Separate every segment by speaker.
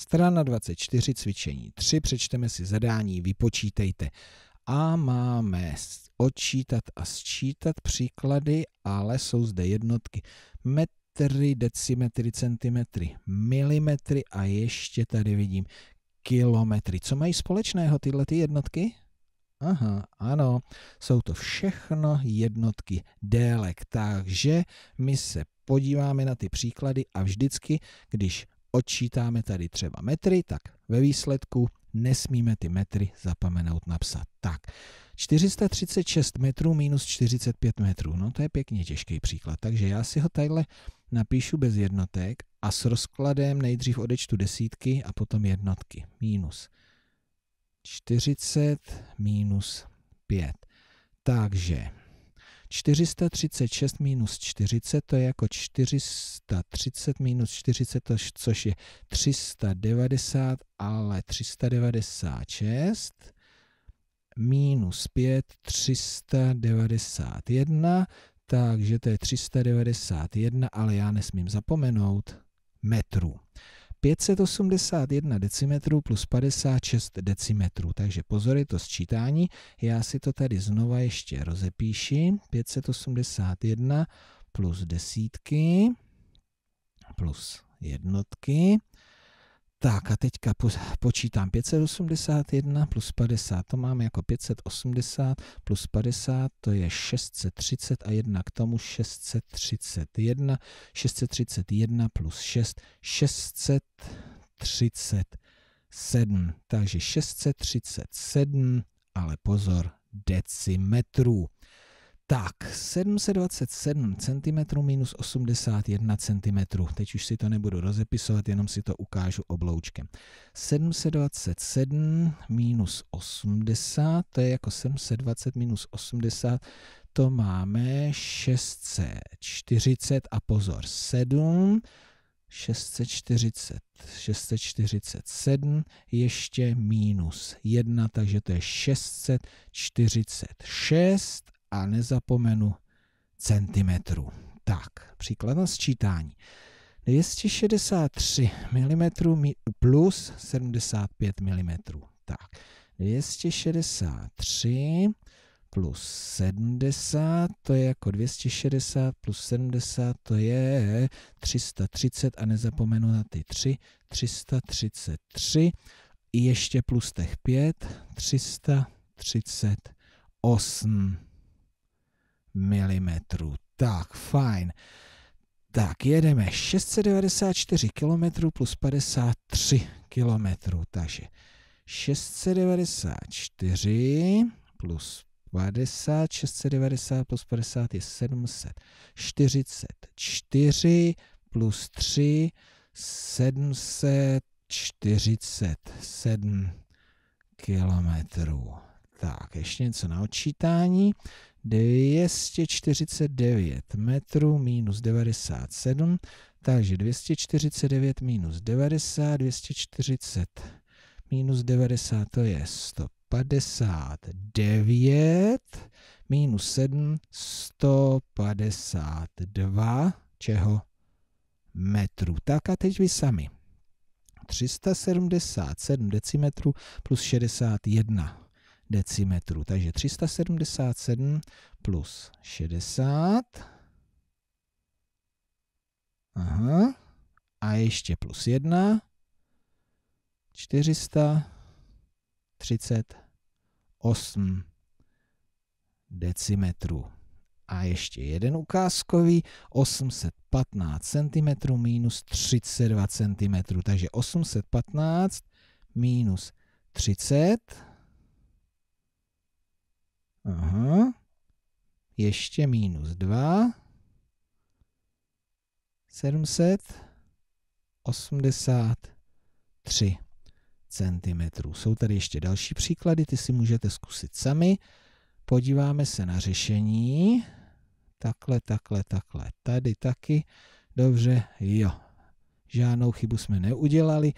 Speaker 1: Strana 24, cvičení 3, přečteme si zadání, vypočítejte. A máme odčítat a sčítat příklady, ale jsou zde jednotky. Metry, decimetry, centimetry, milimetry a ještě tady vidím kilometry. Co mají společného tyhle ty jednotky? Aha, ano, jsou to všechno jednotky délek, takže my se podíváme na ty příklady a vždycky, když odčítáme tady třeba metry, tak ve výsledku nesmíme ty metry zapomenout napsat. Tak, 436 metrů minus 45 metrů, no to je pěkně těžký příklad, takže já si ho tadyhle napíšu bez jednotek a s rozkladem nejdřív odečtu desítky a potom jednotky. Minus 40 minus 5. Takže 436 minus 40, to je jako 430 minus 40, což je 390, ale 396 minus 5, 391, takže to je 391, ale já nesmím zapomenout metrů. 581 decimetrů plus 56 decimetrů. Takže pozor, je to sčítání. Já si to tady znova ještě rozepíši. 581 plus desítky plus jednotky tak a teďka počítám 581 plus 50, to máme jako 580 plus 50, to je 630 a 1 k tomu 631, 631 plus 6, 637, takže 637, ale pozor, decimetrů. Tak, 727 cm minus 81 cm. Teď už si to nebudu rozepisovat, jenom si to ukážu obloučkem. 727 minus 80, to je jako 720 minus 80, to máme 640 a pozor, 7, 640, 647, ještě minus 1, takže to je 646 a nezapomenu centimetrů. Tak, příklad na sčítání. 263 mm plus 75 mm. Tak, 263 plus 70, to je jako 260 plus 70, to je 330 a nezapomenu na ty 3, 333, i ještě plus těch 5, 338 mm. Tak, fajn. Tak, jedeme 694 km plus 53 km, takže 694 plus 50, 690 plus 50 je 744 plus 3, 747 kilometrů. Tak, ještě něco na odčítání. 249 metrů minus 97, takže 249 minus 90, 240 minus 90 to je 159, minus 7, 152, čeho? Metrů. Tak a teď vy sami. 377 decimetrů plus 61 decimetrů. Takže 377 plus 60. Aha. A ještě plus 1. 438 decimetrů. A ještě jeden ukázkový, 815 cm minus 32 cm, takže 815 minus 30 Aha. Ještě minus 2. 783 cm. Jsou tady ještě další příklady, ty si můžete zkusit sami. Podíváme se na řešení. Takhle, takhle, takhle. Tady taky. Dobře, jo. Žádnou chybu jsme neudělali.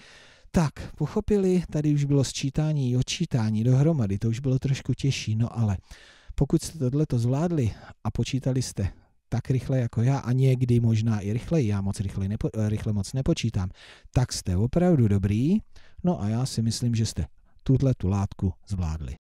Speaker 1: Tak, pochopili, tady už bylo sčítání i odčítání dohromady, to už bylo trošku těžší, no ale pokud jste to zvládli a počítali jste tak rychle jako já a někdy možná i rychleji, já moc rychle, nepo, eh, rychle moc nepočítám, tak jste opravdu dobrý, no a já si myslím, že jste tuhle tu látku zvládli.